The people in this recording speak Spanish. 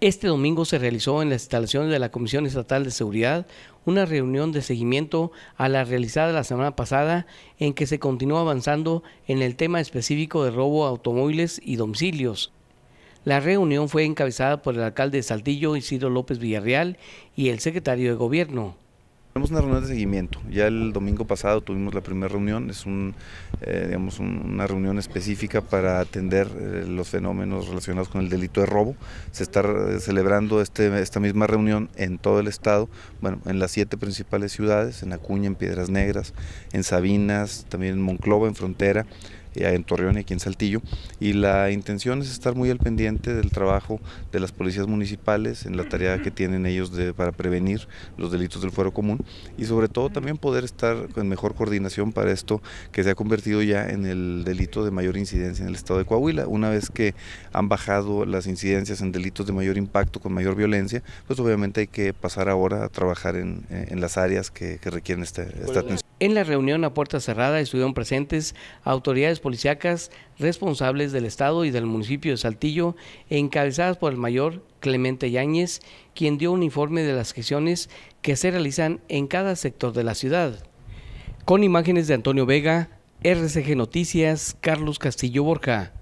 Este domingo se realizó en las instalaciones de la Comisión Estatal de Seguridad una reunión de seguimiento a la realizada la semana pasada en que se continuó avanzando en el tema específico de robo a automóviles y domicilios. La reunión fue encabezada por el alcalde de Saltillo, Isidro López Villarreal, y el secretario de Gobierno. Tenemos una reunión de seguimiento. Ya el domingo pasado tuvimos la primera reunión. Es un, eh, digamos una reunión específica para atender eh, los fenómenos relacionados con el delito de robo. Se está eh, celebrando este, esta misma reunión en todo el estado, bueno, en las siete principales ciudades, en Acuña, en Piedras Negras, en Sabinas, también en Monclova, en Frontera, eh, en Torreón y aquí en Saltillo. Y la intención es estar muy al pendiente del trabajo de las policías municipales, en la tarea que tienen ellos para prevenir los delitos del fuero común y sobre todo también poder estar con mejor coordinación para esto que se ha convertido ya en el delito de mayor incidencia en el estado de Coahuila. Una vez que han bajado las incidencias en delitos de mayor impacto, con mayor violencia, pues obviamente hay que pasar ahora a trabajar en, eh, las áreas que, requieren este, esta pues, atención. En la reunión a puerta cerrada estuvieron presentes autoridades policíacas responsables del Estado y del municipio de Saltillo, encabezadas por el mayor Clemente Yáñez, quien dio un informe de las gestiones que se realizan en cada sector de la ciudad. Con imágenes de Antonio Vega, RCG Noticias, Carlos Castillo Borja.